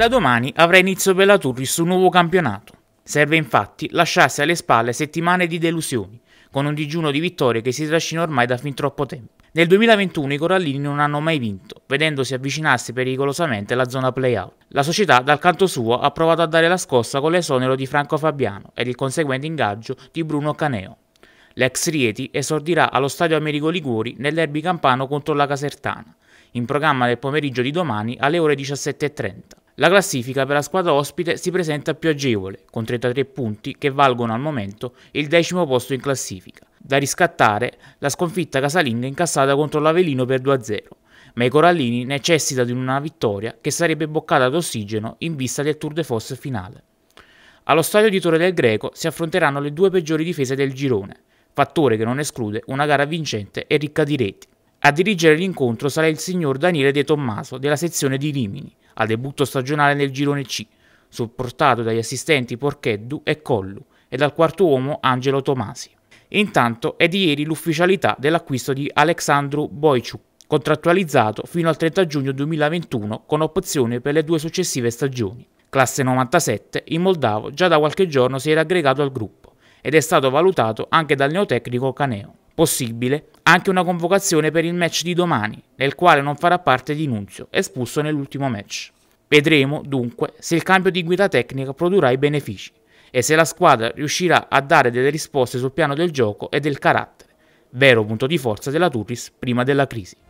Da domani avrà inizio per la Bellaturri un nuovo campionato. Serve infatti lasciarsi alle spalle settimane di delusioni, con un digiuno di vittorie che si trascina ormai da fin troppo tempo. Nel 2021 i Corallini non hanno mai vinto, vedendosi avvicinarsi pericolosamente alla zona playout. La società, dal canto suo, ha provato a dare la scossa con l'esonero di Franco Fabiano ed il conseguente ingaggio di Bruno Caneo. L'ex Rieti esordirà allo stadio Amerigo Liguori nell'Erbi Campano contro la Casertana, in programma del pomeriggio di domani alle ore 17.30. La classifica per la squadra ospite si presenta più agevole, con 33 punti che valgono al momento il decimo posto in classifica. Da riscattare la sconfitta casalinga incassata contro l'Avelino per 2-0, ma i Corallini necessitano di una vittoria che sarebbe boccata d'ossigeno in vista del Tour de Force finale. Allo stadio di Torre del Greco si affronteranno le due peggiori difese del girone, fattore che non esclude una gara vincente e ricca di reti. A dirigere l'incontro sarà il signor Daniele De Tommaso della sezione di Rimini, al debutto stagionale nel girone C, supportato dagli assistenti Porcheddu e Collu e dal quarto uomo Angelo Tomasi. Intanto è di ieri l'ufficialità dell'acquisto di Aleksandru Boiciu, contrattualizzato fino al 30 giugno 2021 con opzione per le due successive stagioni. Classe 97, in moldavo già da qualche giorno si era aggregato al gruppo ed è stato valutato anche dal neotecnico Caneo possibile anche una convocazione per il match di domani, nel quale non farà parte di Nunzio, espulso nell'ultimo match. Vedremo dunque se il cambio di guida tecnica produrrà i benefici e se la squadra riuscirà a dare delle risposte sul piano del gioco e del carattere, vero punto di forza della Turris prima della crisi.